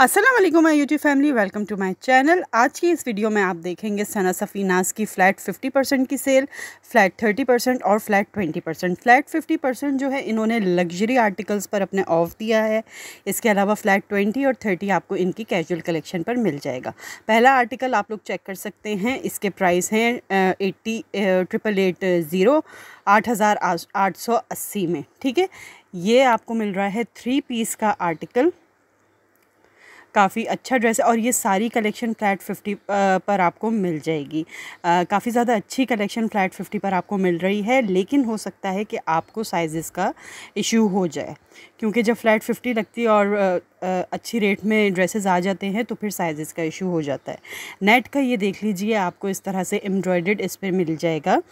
Aslam my YouTube family welcome to my channel आज की इस वीडियो में आप देखेंगे सना सफ़ीनास की फ़्लैट 50 परसेंट की सेल फ़्लैट 30 परसेंट और फ़्लैट 20 परसेंट फ़्लैट 50 परसेंट जो है इन्होंने लग्जरी आर्टिकल्स पर अपने ऑफ़ दिया है इसके अलावा फ़्लैट 20 और 30 आपको इनकी कैजुअल कलेक्शन पर मिल जाएगा पहला आर्टिकल आप लोग चेक कर सकते हैं इसके प्राइस हैं एट्टी ट्रिपल एट ज़ीरो आठ हज़ार आठ सौ अस्सी में ठीक है ये आपको मिल रहा है थ्री पीस का आर्टिकल काफ़ी अच्छा ड्रेस है और ये सारी कलेक्शन फ्लैट फिफ्टी पर आपको मिल जाएगी काफ़ी ज़्यादा अच्छी कलेक्शन फ्लैट फिफ्टी पर आपको मिल रही है लेकिन हो सकता है कि आपको साइज़ का इशू हो जाए क्योंकि जब फ्लैट फिफ्टी लगती है और आ, अच्छी रेट में ड्रेसेस आ जाते हैं तो फिर साइज़ का इशू हो जाता है नेट का ये देख लीजिए आपको इस तरह से एम्ब्रॉयड इस पर मिल जाएगा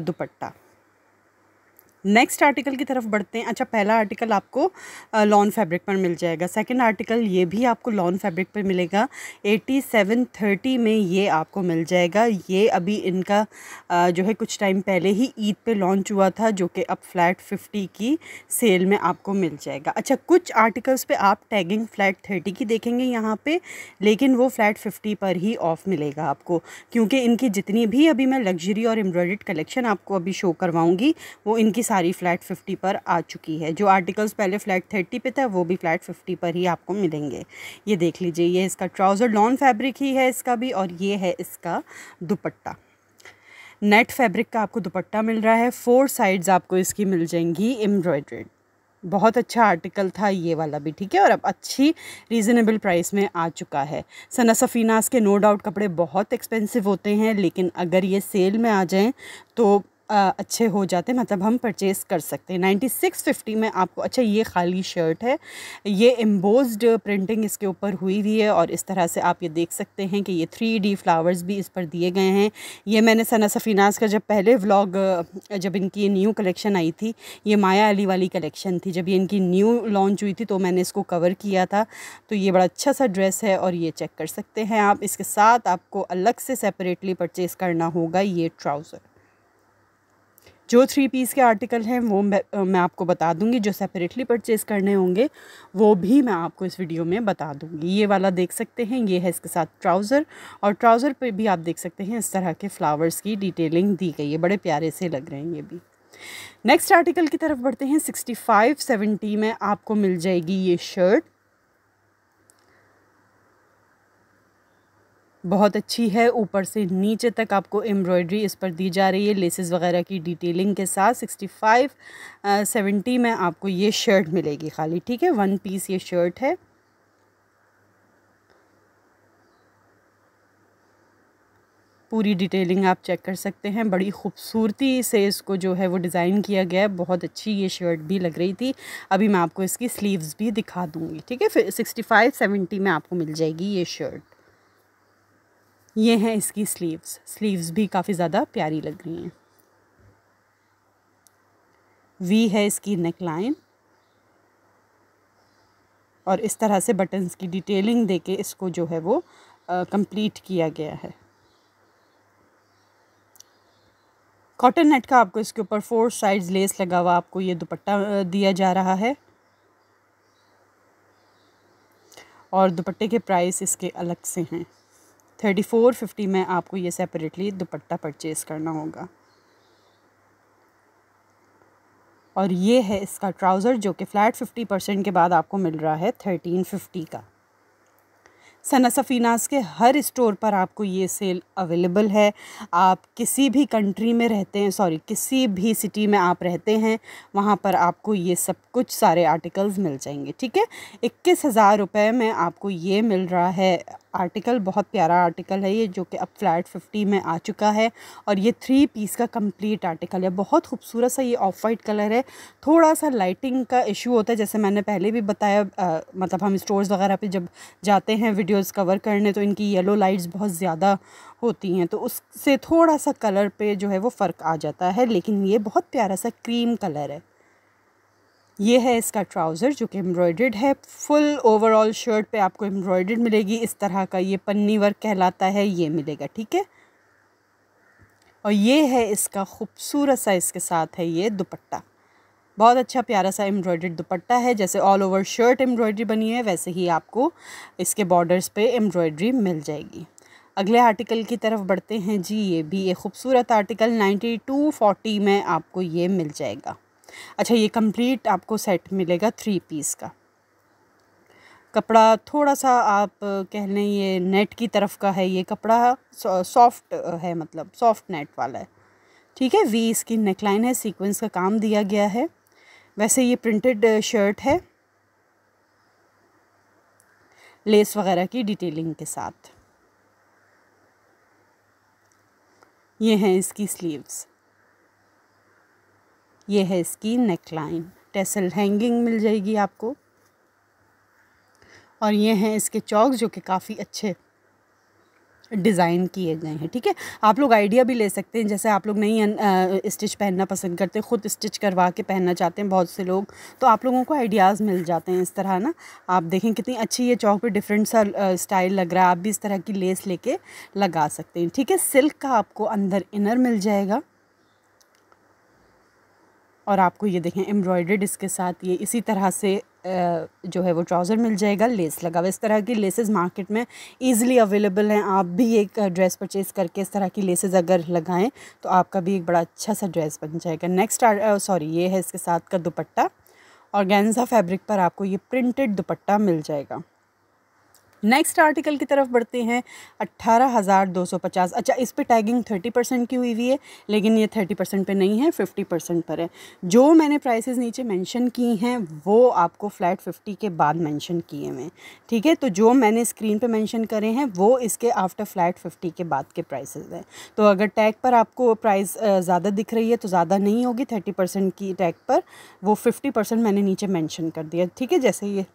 दुपट्टा नेक्स्ट आर्टिकल की तरफ बढ़ते हैं अच्छा पहला आर्टिकल आपको लॉन फैब्रिक पर मिल जाएगा सेकंड आर्टिकल ये भी आपको लॉन फैब्रिक पर मिलेगा एटी सेवन थर्टी में ये आपको मिल जाएगा ये अभी इनका आ, जो है कुछ टाइम पहले ही ईद पे लॉन्च हुआ था जो कि अब फ्लैट फिफ्टी की सेल में आपको मिल जाएगा अच्छा कुछ आर्टिकल्स पर आप टैगिंग फ्लैट थर्टी की देखेंगे यहाँ पर लेकिन वो फ्लैट फिफ्टी पर ही ऑफ मिलेगा आपको क्योंकि इनकी जितनी भी अभी मैं लग्जरी और एम्ब्रॉयड कलेक्शन आपको अभी शो करवाऊँगी वो इनकी सारी फ्लैट फिफ्टी पर आ चुकी है जो आर्टिकल्स पहले फ्लैट थर्टी पे था वो भी फ्लैट फिफ्टी पर ही आपको मिलेंगे ये देख लीजिए ये इसका ट्राउज़र लॉन फैब्रिक ही है इसका भी और ये है इसका दुपट्टा नेट फैब्रिक का आपको दुपट्टा मिल रहा है फोर साइड्स आपको इसकी मिल जाएंगी एम्ब्रॉयड्रेड बहुत अच्छा आर्टिकल था ये वाला भी ठीक है और अब अच्छी रीज़नेबल प्राइस में आ चुका है सना सफ़ीनास के नो डाउट कपड़े बहुत एक्सपेंसिव होते हैं लेकिन अगर ये सेल में आ जाएं तो अच्छे हो जाते हैं मतलब हम परचेज़ कर सकते हैं नाइन्टी सिक्स फिफ्टी में आपको अच्छा ये खाली शर्ट है ये एम्बोज प्रिंटिंग इसके ऊपर हुई हुई है और इस तरह से आप ये देख सकते हैं कि ये थ्री डी फ्लावर्स भी इस पर दिए गए हैं ये मैंने सना सफ़ीनास का जब पहले व्लॉग जब इनकी न्यू कलेक्शन आई थी ये माया अली वाली कलेक्शन थी जब ये इनकी न्यू लॉन्च हुई थी तो मैंने इसको कवर किया था तो ये बड़ा अच्छा सा ड्रेस है और ये चेक कर सकते हैं आप इसके साथ आपको अलग से सेपरेटली परचेज़ करना होगा ये ट्राउज़र जो थ्री पीस के आर्टिकल हैं वो मैं आपको बता दूंगी जो सेपरेटली परचेज़ करने होंगे वो भी मैं आपको इस वीडियो में बता दूंगी ये वाला देख सकते हैं ये है इसके साथ ट्राउज़र और ट्राउज़र पे भी आप देख सकते हैं इस तरह के फ्लावर्स की डिटेलिंग दी गई है बड़े प्यारे से लग रहे हैं ये भी नेक्स्ट आर्टिकल की तरफ बढ़ते हैं सिक्सटी फाइव सेवेंटी में आपको मिल जाएगी ये शर्ट बहुत अच्छी है ऊपर से नीचे तक आपको एम्ब्रॉयडरी इस पर दी जा रही है लेसेस वगैरह की डिटेलिंग के साथ सिक्सटी फाइव सेवेंटी में आपको ये शर्ट मिलेगी खाली ठीक है वन पीस ये शर्ट है पूरी डिटेलिंग आप चेक कर सकते हैं बड़ी खूबसूरती से इसको जो है वो डिज़ाइन किया गया है बहुत अच्छी ये शर्ट भी लग रही थी अभी मैं आपको इसकी स्लीव्स भी दिखा दूँगी ठीक है फिर सिक्सटी फाइव सेवेंटी में आपको मिल जाएगी ये शर्ट ये हैं इसकी स्लीव्स स्लीव्स भी काफ़ी ज़्यादा प्यारी लग रही हैं वी है इसकी नेक लाइन और इस तरह से बटन्स की डिटेलिंग देके इसको जो है वो कंप्लीट किया गया है कॉटन नेट का आपको इसके ऊपर फोर साइड्स लेस लगा हुआ आपको ये दुपट्टा दिया जा रहा है और दुपट्टे के प्राइस इसके अलग से हैं थर्टी फोर फिफ्टी में आपको ये सेपरेटली दुपट्टा परचेज़ करना होगा और ये है इसका ट्राउज़र जो कि फ़्लैट फिफ्टी परसेंट के बाद आपको मिल रहा है थर्टीन फिफ्टी का सना सफ़ीनास के हर स्टोर पर आपको ये सेल अवेलेबल है आप किसी भी कंट्री में रहते हैं सॉरी किसी भी सिटी में आप रहते हैं वहाँ पर आपको ये सब कुछ सारे आर्टिकल्स मिल जाएंगे ठीक है इक्कीस हज़ार रुपये में आपको ये मिल रहा है आर्टिकल बहुत प्यारा आर्टिकल है ये जो कि अब फ्लैट फिफ्टी में आ चुका है और ये थ्री पीस का कंप्लीट आर्टिकल है बहुत खूबसूरत सा ये ऑफ वाइट कलर है थोड़ा सा लाइटिंग का इशू होता है जैसे मैंने पहले भी बताया आ, मतलब हम स्टोर्स वगैरह पे जब जाते हैं वीडियोस कवर करने तो इनकी येलो लाइट्स बहुत ज़्यादा होती हैं तो उससे थोड़ा सा कलर पर जो है वो फ़र्क आ जाता है लेकिन ये बहुत प्यारा सा क्रीम कलर है ये है इसका ट्राउज़र जो कि एम्ब्रॉयड है फुल ओवरऑल शर्ट पे आपको एम्ब्रॉयड मिलेगी इस तरह का ये पन्नी वर्क कहलाता है ये मिलेगा ठीक है और ये है इसका खूबसूरत सा इसके साथ है ये दुपट्टा बहुत अच्छा प्यारा सा एम्ब्रॉयड्रेड दुपट्टा है जैसे ऑल ओवर शर्ट एम्ब्रॉयड्री बनी है वैसे ही आपको इसके बॉर्डर्स पे एम्ब्रॉयड्री मिल जाएगी अगले आर्टिकल की तरफ बढ़ते हैं जी ये भी एक खूबसूरत आर्टिकल नाइन्टी टू फोर्टी में आपको ये मिल जाएगा अच्छा ये कंप्लीट आपको सेट मिलेगा थ्री पीस का कपड़ा थोड़ा सा आप कह लें ये नेट की तरफ का है ये कपड़ा सॉफ्ट है मतलब सॉफ्ट नेट वाला है ठीक है वी इसकी नेकलाइन है सीक्वेंस का काम दिया गया है वैसे ये प्रिंटेड शर्ट है लेस वगैरह की डिटेलिंग के साथ ये हैं इसकी स्लीव्स ये है इसकी नेक लाइन टेसल हैंगिंग मिल जाएगी आपको और ये हैं इसके चौक जो कि काफ़ी अच्छे डिज़ाइन किए गए हैं ठीक है आप लोग आइडिया भी ले सकते हैं जैसे आप लोग नई स्टिच पहनना पसंद करते हैं ख़ुद स्टिच करवा के पहनना चाहते हैं बहुत से लोग तो आप लोगों को आइडियाज़ मिल जाते हैं इस तरह ना आप देखें कितनी अच्छी ये चौक पे डिफरेंट सा स्टाइल लग रहा है आप भी इस तरह की लेस लेके लगा सकते हैं ठीक है सिल्क का आपको अंदर इनर मिल जाएगा और आपको ये देखें एम्ब्रॉयड्रेड इसके साथ ये इसी तरह से जो है वो ट्राउज़र मिल जाएगा लेस लगा हुआ इस तरह की लेसेस मार्केट में इजीली अवेलेबल हैं आप भी एक ड्रेस परचेज़ करके इस तरह की लेसेस अगर लगाएं तो आपका भी एक बड़ा अच्छा सा ड्रेस बन जाएगा नेक्स्ट सॉरी ये है इसके साथ का दुपट्टा और गेंजा फैब्रिक पर आपको ये प्रिंटेड दुपट्टा मिल जाएगा नेक्स्ट आर्टिकल की तरफ बढ़ते हैं अट्ठारह हज़ार दो सौ पचास अच्छा इस पे टैगिंग थर्टी परसेंट की हुई हुई है लेकिन ये थर्टी परसेंट पर नहीं है फ़िफ्टी परसेंट पर है जो मैंने प्राइसेस नीचे मेंशन की हैं वो आपको फ्लैट फिफ्टी के बाद मेंशन किए हुए ठीक है तो जो मैंने स्क्रीन पे मेंशन करे हैं वो इसके आफ्टर फ्लैट फ़िफ्टी के बाद के प्राइस हैं तो अगर टैग पर आपको प्राइस ज़्यादा दिख रही है तो ज़्यादा नहीं होगी थर्टी की टैग पर वो फिफ्टी मैंने नीचे मैंशन कर दिया ठीक है जैसे ये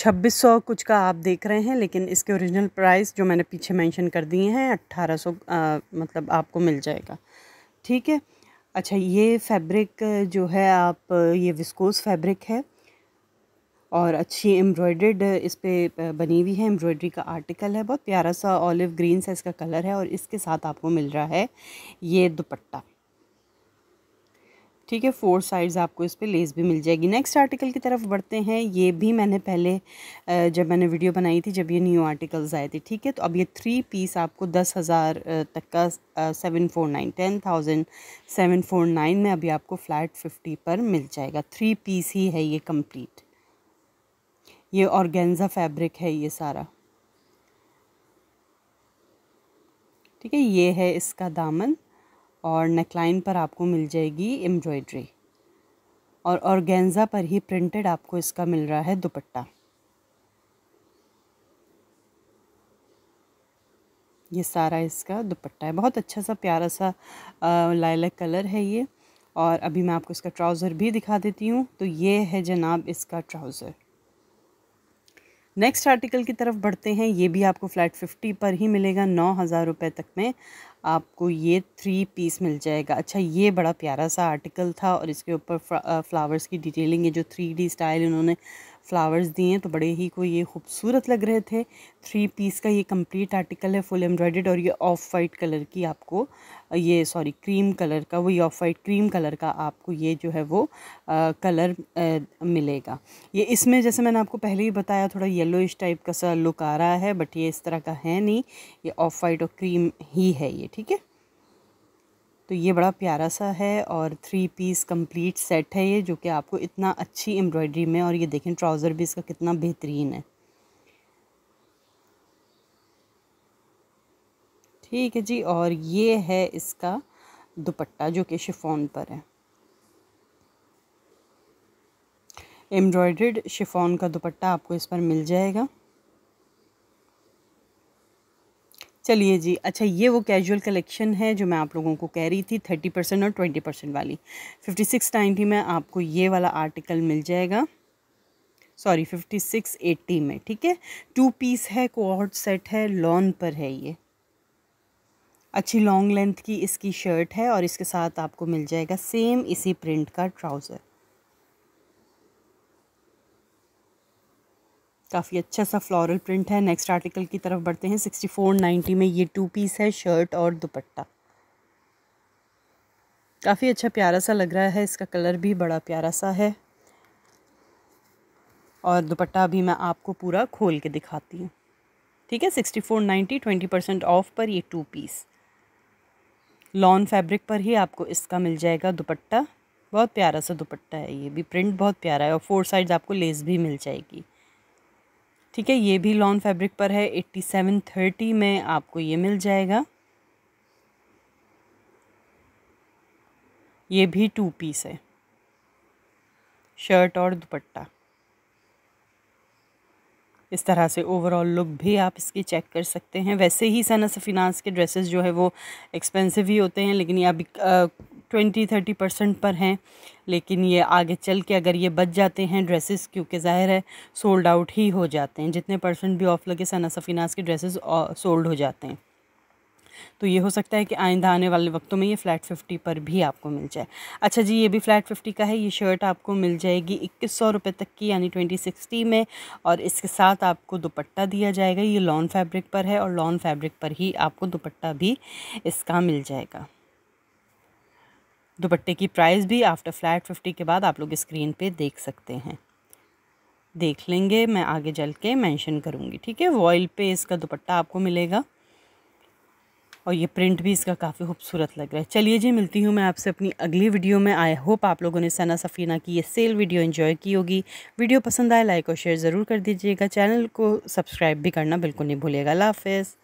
छब्बीस सौ कुछ का आप देख रहे हैं लेकिन इसके ओरिजिनल प्राइस जो मैंने पीछे मेंशन कर दिए हैं अट्ठारह सौ मतलब आपको मिल जाएगा ठीक है अच्छा ये फैब्रिक जो है आप ये विस्कोस फैब्रिक है और अच्छी एम्ब्रॉयड इस पर बनी हुई है एम्ब्रॉयड्री का आर्टिकल है बहुत प्यारा सा ऑलिव ग्रीन सा इसका कलर है और इसके साथ आपको मिल रहा है ये दुपट्टा ठीक है फोर साइड्स आपको इस पर लेस भी मिल जाएगी नेक्स्ट आर्टिकल की तरफ बढ़ते हैं ये भी मैंने पहले जब मैंने वीडियो बनाई थी जब ये न्यू आर्टिकल्स आए थे ठीक है तो अब ये थ्री पीस आपको दस हज़ार तक का seven four nine ten thousand seven four nine में अभी आपको फ्लैट फिफ्टी पर मिल जाएगा थ्री पीस ही है ये कम्प्लीट ये औरगेंजा फैब्रिक है ये सारा ठीक है ये है इसका दामन और नेकलाइन पर आपको मिल जाएगी एम्ब्रॉयड्री और ऑर्गेन्ज़ा पर ही प्रिंटेड आपको इसका मिल रहा है दुपट्टा ये सारा इसका दुपट्टा है बहुत अच्छा सा प्यारा सा लाइलक कलर है ये और अभी मैं आपको इसका ट्राउज़र भी दिखा देती हूँ तो ये है जनाब इसका ट्राउज़र नेक्स्ट आर्टिकल की तरफ बढ़ते हैं ये भी आपको फ्लैट फिफ्टी पर ही मिलेगा नौ हज़ार रुपये तक में आपको ये थ्री पीस मिल जाएगा अच्छा ये बड़ा प्यारा सा आर्टिकल था और इसके ऊपर फ्लावर्स की डिटेलिंग है जो थ्री स्टाइल इन्होंने फ्लावर्स दिए तो बड़े ही को ये खूबसूरत लग रहे थे थ्री पीस का ये कंप्लीट आर्टिकल है फुल एम्ब्रॉयडेड और ये ऑफ वाइट कलर की आपको ये सॉरी क्रीम कलर का वही ऑफ वाइट क्रीम कलर का आपको ये जो है वो आ, कलर आ, मिलेगा ये इसमें जैसे मैंने आपको पहले ही बताया थोड़ा येलो टाइप का सा लुक आ रहा है बट ये इस तरह का है नहीं ये ऑफ वाइट और क्रीम ही है ये ठीक है तो ये बड़ा प्यारा सा है और थ्री पीस कंप्लीट सेट है ये जो कि आपको इतना अच्छी एम्ब्रॉयडरी में और ये देखें ट्राउज़र भी इसका कितना बेहतरीन है ठीक है जी और ये है इसका दुपट्टा जो कि शिफोन पर है एम्ब्रॉयड्रेड शिफोन का दुपट्टा आपको इस पर मिल जाएगा चलिए जी अच्छा ये वो कैजुअल कलेक्शन है जो मैं आप लोगों को कह रही थी थर्टी परसेंट और ट्वेंटी परसेंट वाली फिफ्टी सिक्स नाइन्टी में आपको ये वाला आर्टिकल मिल जाएगा सॉरी फिफ्टी सिक्स एट्टी में ठीक है टू पीस है कोहट सेट है लॉन पर है ये अच्छी लॉन्ग लेंथ की इसकी शर्ट है और इसके साथ आपको मिल जाएगा सेम इसी प्रिंट का ट्राउज़र काफ़ी अच्छा सा फ्लोरल प्रिंट है नेक्स्ट आर्टिकल की तरफ बढ़ते हैं सिक्सटी फोर नाइन्टी में ये टू पीस है शर्ट और दुपट्टा काफ़ी अच्छा प्यारा सा लग रहा है इसका कलर भी बड़ा प्यारा सा है और दुपट्टा भी मैं आपको पूरा खोल के दिखाती हूँ ठीक है sixty four ninety twenty percent off पर ये टू पीस लॉन फैब्रिक पर ही आपको इसका मिल जाएगा दुपट्टा बहुत प्यारा सा दुपट्टा है ये भी प्रिंट बहुत प्यारा है और फोर साइड्स आपको लेस भी मिल जाएगी ठीक है ये भी लॉन फैब्रिक पर है एट्टी सेवन थर्टी में आपको ये मिल जाएगा ये भी टू पीस है शर्ट और दुपट्टा इस तरह से ओवरऑल लुक भी आप इसकी चेक कर सकते हैं वैसे ही सना सफिनास के ड्रेसेस जो है वो एक्सपेंसिव ही होते हैं लेकिन ये अभी ट्वेंटी थर्टी परसेंट पर हैं लेकिन ये आगे चल के अगर ये बच जाते हैं ड्रेसेस क्योंकि ज़ाहिर है सोल्ड आउट ही हो जाते हैं जितने परसेंट भी ऑफ लगे सना सफ़ीनास के ड्रेसेस सोल्ड हो जाते हैं तो ये हो सकता है कि आइंदा आने वाले वक्तों में ये फ़्लैट फिफ्टी पर भी आपको मिल जाए अच्छा जी ये भी फ़्लैट फिफ्टी का है ये शर्ट आपको मिल जाएगी इक्कीस सौ रुपये तक की यानी ट्वेंटी सिक्सटी में और इसके साथ आपको दुपट्टा दिया जाएगा ये लॉन फैब्रिक पर है और लॉन फैब्रिक पर ही आपको दुपट्टा भी इसका मिल जाएगा दुपट्टे की प्राइस भी आफ्टर फ्लैट फिफ्टी के बाद आप लोग स्क्रीन पे देख सकते हैं देख लेंगे मैं आगे चल के मैंशन करूँगी ठीक है वॉयल पे इसका दुपट्टा आपको मिलेगा और ये प्रिंट भी इसका काफ़ी खूबसूरत लग रहा है चलिए जी मिलती हूँ मैं आपसे अपनी अगली वीडियो में आई होप आप लोगों ने सना सफ़ीना की ये सेल वीडियो एंजॉय की होगी वीडियो पसंद आए लाइक और शेयर ज़रूर कर दीजिएगा चैनल को सब्सक्राइब भी करना बिल्कुल नहीं भूलिएगा अल्लाह हाफिज़